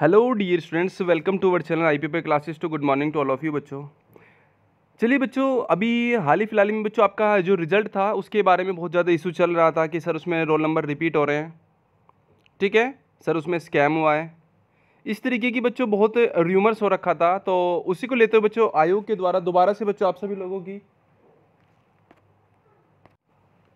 hello dear students welcome to our channel I P pay classes to good morning to all of you बच्चों चलिए बच्चों अभी हाल ही फिलहाल में बच्चों आपका जो रिजल्ट था उसके बारे में बहुत ज़्यादा इशू चल रहा था कि सर उसमें रोल नंबर रिपीट हो रहे हैं ठीक है सर उसमें स्कैम हुआ है इस तरीके की बच्चों बहुत र्यूमर्स हो रखा था तो उसी को लेते हुए बच्चों आयोग के द्वारा दोबारा से बच्चों आप सभी लोगों की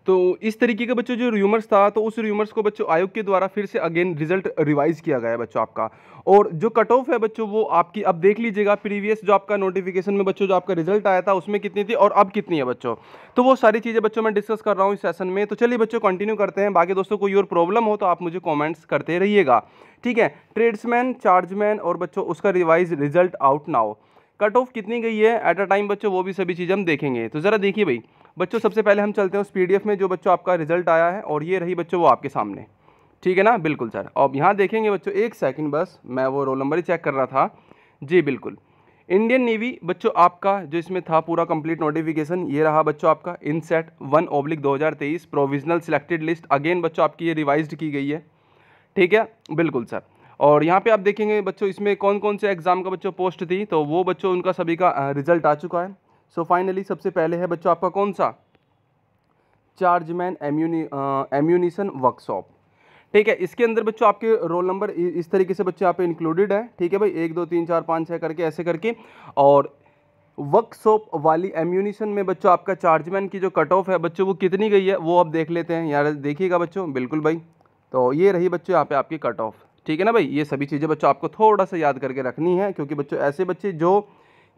तो इस तरीके का बच्चों जो र्यूमर्स था तो उस र्यूमर्स को बच्चों आयोग के द्वारा फिर से अगेन रिजल्ट रिवाइज़ किया गया है बच्चों आपका और जो कट ऑफ है बच्चों वो आपकी अब देख लीजिएगा प्रीवियस जो आपका नोटिफिकेशन में बच्चों जो आपका रिजल्ट आया था उसमें कितनी थी और अब कितनी है बच्चों तो वो सारी चीज़ें बच्चों मैं डिस्कस कर रहा हूँ इस सेशन में तो चलिए बच्चों कंटिन्यू करते हैं बाकी दोस्तों कोई और प्रॉब्लम हो तो आप मुझे कॉमेंट्स करते रहिएगा ठीक है ट्रेड्समैन चार्जमैन और बच्चों उसका revise result out now cut off कितनी गई है एट अ टाइम बच्चों वो भी सभी चीज़ हम देखेंगे तो ज़रा देखिए भाई बच्चों सबसे पहले हम चलते हैं उस पी में जो बच्चों आपका रिजल्ट आया है और ये रही बच्चों वो आपके सामने ठीक है ना बिल्कुल सर अब यहाँ देखेंगे बच्चों एक सेकंड बस मैं वो रोल नंबर ही चेक कर रहा था जी बिल्कुल इंडियन नेवी बच्चों आपका जो इसमें था पूरा कंप्लीट नोटिफिकेशन ये रहा बच्चों आपका INCET one oblique 2023 provisional selected list again बच्चों आपकी ये रिवाइज्ड की गई है ठीक है बिल्कुल सर और यहाँ पे आप देखेंगे बच्चों इसमें कौन कौन से एग्ज़ाम का बच्चों पोस्ट थी तो वो बच्चों उनका सभी का रिज़ल्ट आ चुका है सो so, फाइनली सबसे पहले है बच्चों आपका कौन सा चार्जमैन एम्यूनी एम्यूनिशन वर्कशॉप ठीक है इसके अंदर बच्चों आपके रोल नंबर इस तरीके से बच्चे यहाँ पे इंक्लूडेड है ठीक है भाई एक दो तीन चार पाँच छः करके ऐसे करके और वर्कशॉप वाली एम्यूनिशन में बच्चों आपका चार्जमैन की जो कट ऑफ है बच्चों वो कितनी गई है वो आप देख लेते हैं यार देखिएगा बच्चों बिल्कुल भाई तो ये रही बच्चों यहाँ पे आपकी कट ऑफ ठीक है ना भाई ये सभी चीज़ें बच्चों आपको थोड़ा सा याद करके रखनी है क्योंकि बच्चों ऐसे बच्चे जो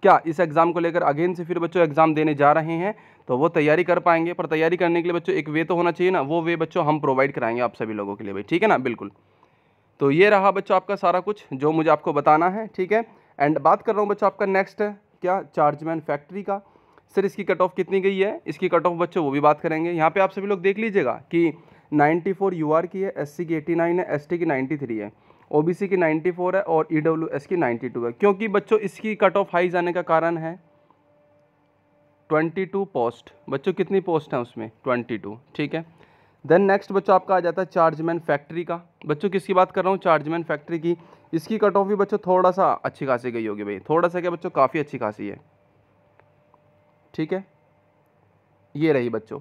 क्या इस एग्ज़ाम को लेकर अगेन से फिर बच्चों एग्ज़ाम देने जा रहे हैं तो वो तैयारी कर पाएंगे पर तैयारी करने के लिए बच्चों एक वे तो होना चाहिए ना वो वे बच्चों हम प्रोवाइड कराएंगे आप सभी लोगों के लिए भाई ठीक है ना बिल्कुल तो ये रहा बच्चों आपका सारा कुछ जो मुझे आपको बताना है ठीक है एंड बात कर रहा हूँ बच्चों आपका नेक्स्ट क्या चार्जमैन फैक्ट्री का सर इसकी कट ऑफ कितनी गई है इसकी कट ऑफ बच्चों वो भी बात करेंगे यहाँ पे आप सभी लोग देख लीजिएगा कि नाइन्टी फोर यू आर की है एस सी की एटी नाइन है एस टी की नाइन्टी थ्री है ओ बी सी की नाइन्टी फोर है और ई डब्ल्यू एस की नाइन्टी टू है क्योंकि बच्चों इसकी कट ऑफ हाई जाने का कारण है ट्वेंटी टू पोस्ट बच्चों कितनी पोस्ट हैं उसमें ट्वेंटी टू ठीक है देन नेक्स्ट बच्चों आपका आ जाता है चार्जमैन फैक्ट्री का बच्चों किसकी बात कर रहा हूँ चार्जमैन फैक्ट्री की इसकी कट ऑफ भी बच्चों थोड़ा सा अच्छी खासी गई होगी भाई थोड़ा सा क्या बच्चों काफ़ी अच्छी खासी है ठीक है ये रही बच्चों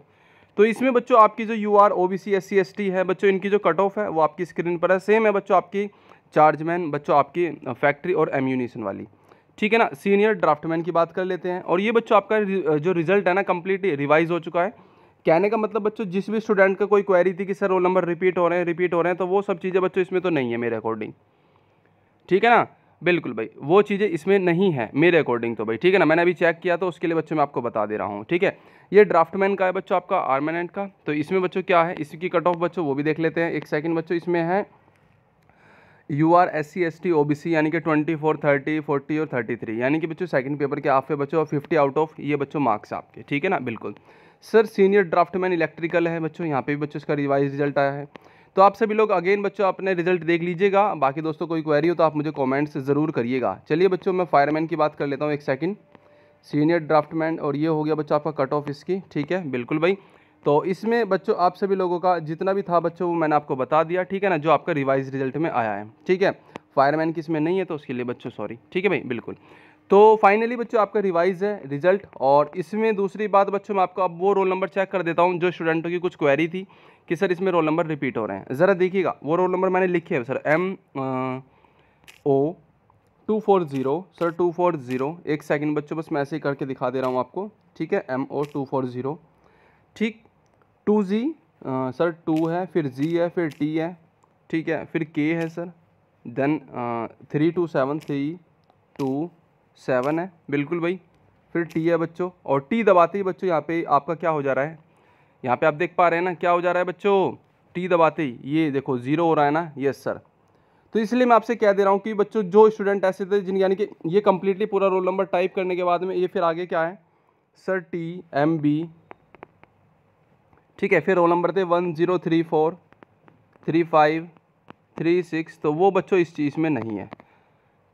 तो इसमें बच्चों आपकी जो U R O B C S C S T है बच्चों इनकी जो कट ऑफ है वो आपकी स्क्रीन पर है सेम है बच्चों आपकी चार्जमैन बच्चों आपकी फैक्ट्री और एम्यूनिशन वाली ठीक है ना सीनियर ड्राफ्टमैन की बात कर लेते हैं और ये बच्चों आपका जो रिजल्ट है ना कम्प्लीट रिवाइज हो चुका है कहने का मतलब बच्चों जिस भी स्टूडेंट का कोई क्वेरी थी कि सर रोल नंबर रिपीट हो रहे हैं रिपीट हो रहे हैं तो वो सब चीज़ें बच्चों इसमें तो नहीं है मेरे अकॉर्डिंग ठीक है ना बिल्कुल भाई वो चीज़ें इसमें नहीं है मेरे अकॉर्डिंग तो भाई ठीक है ना मैंने अभी चेक किया तो उसके लिए बच्चों मैं आपको बता दे रहा हूँ ठीक है ये ड्राफ्टमैन का है बच्चों आपका आर्मानेंट का तो इसमें बच्चों क्या है इसकी कट ऑफ बच्चों वो भी देख लेते हैं एक सेकेंड बच्चों इसमें है U R S C S T O B C यानी कि ट्वेंटी फोर थर्टी फोर्टी और थर्टी थ्री यानी कि बच्चों सेकंड पेपर के आप बच्चों और फिफ्टी आउट ऑफ ये बच्चों मार्क्स आपके ठीक है ना बिल्कुल सर सीनियर ड्राफ्टमैन इलेक्ट्रिकल है बच्चों यहाँ पे भी बच्चों इसका रिवाइज रिजल्ट आया है तो आप सभी लोग अगेन बच्चों अपने रिजल्ट देख लीजिएगा बाकी दोस्तों कोई क्वेरी हो तो आप मुझे कॉमेंट्स ज़रूर करिएगा चलिए बच्चों मैं फायरमैन की बात कर लेता हूँ एक सेकेंड सीनियर ड्राफ्टमैन और ये हो गया बच्चों आपका कट ऑफ इसकी ठीक है बिल्कुल भाई तो इसमें बच्चों आप सभी लोगों का जितना भी था बच्चों वो मैंने आपको बता दिया ठीक है ना जो आपका रिवाइज रिजल्ट में आया है ठीक है फायरमैन की इसमें नहीं है तो उसके लिए बच्चों सॉरी ठीक है भाई बिल्कुल तो फाइनली बच्चों आपका रिवाइज है रिजल्ट और इसमें दूसरी बात बच्चों मैं आपको अब वो रोल नंबर चेक कर देता हूँ जो स्टूडेंटों की कुछ क्वेरी थी कि सर इसमें रोल नंबर रिपीट हो रहे हैं ज़रा देखिएगा वो रोल नंबर मैंने लिखे हैं sir M O two four zero sir two four zero एक सेकेंड बच्चों बस मैं ऐसे ही करके दिखा दे रहा हूँ आपको ठीक है M O two four zero ठीक टू जी सर टू है फिर जी है फिर टी है ठीक है फिर के है sir then three two seven three two seven है बिल्कुल भाई फिर टी है बच्चों और टी दबाते ही बच्चों यहाँ पे आपका क्या हो जा रहा है यहाँ पे आप देख पा रहे हैं ना क्या हो जा रहा है बच्चों टी दबाते ही ये देखो ज़ीरो हो रहा है ना यस सर तो इसलिए मैं आपसे कह दे रहा हूँ कि बच्चों जो स्टूडेंट ऐसे थे जिन यानी कि ये कम्प्लीटली पूरा रोल नंबर टाइप करने के बाद में ये फिर आगे क्या है सर टी एम बी ठीक है फिर रोल नंबर थे one zero three four three five three six तो वो बच्चों इस चीज़ में नहीं है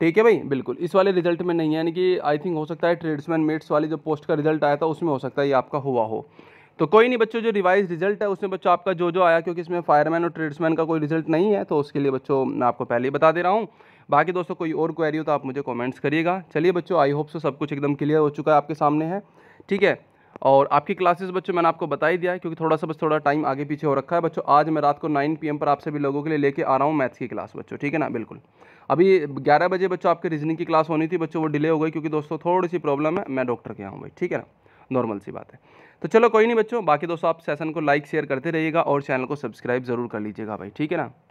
ठीक है भाई बिल्कुल इस वाले रिजल्ट में नहीं है यानी कि आई थिंक हो सकता है ट्रेड्समैन मेट्स वाली जो पोस्ट का रिजल्ट आया था उसमें हो सकता है ये आपका हुआ हो तो कोई नहीं बच्चों जो रिवाइज रिजल्ट है उसमें बच्चों आपका जो जो आया क्योंकि इसमें फायरमैन और ट्रेड्समैन का कोई रिजल्ट नहीं है तो उसके लिए बच्चों मैं आपको पहले ही बता दे रहा हूँ बाकी दोस्तों कोई और क्वेरी हो तो आप मुझे कॉमेंट्स करिएगा चलिए बच्चों आई होप सो सब कुछ एकदम क्लियर हो चुका है आपके सामने है ठीक है और आपकी क्लासेस बच्चों मैंने आपको बता ही दिया है क्योंकि थोड़ा सा बस थोड़ा टाइम आगे पीछे हो रखा है बच्चों आज मैं रात को 9 पीएम पर आप सभी लोगों के लिए लेके आ रहा हूँ मैथ्स की क्लास बच्चों ठीक है ना बिल्कुल अभी 11 बजे बच्चों आपके रीजनिंग की क्लास होनी थी बच्चों वो डिले हो गई क्योंकि दोस्तों थोड़ी सी प्रॉब्लम है मैं डॉक्टर के हूँ भाई ठीक है ना नॉर्मल सी बात है तो चलो कोई नहीं बच्चों बाकी दोस्तों आप सेशन को लाइक शेयर करते रहिएगा और चैनल को सब्सक्राइब ज़रूर कर लीजिएगा भाई ठीक है ना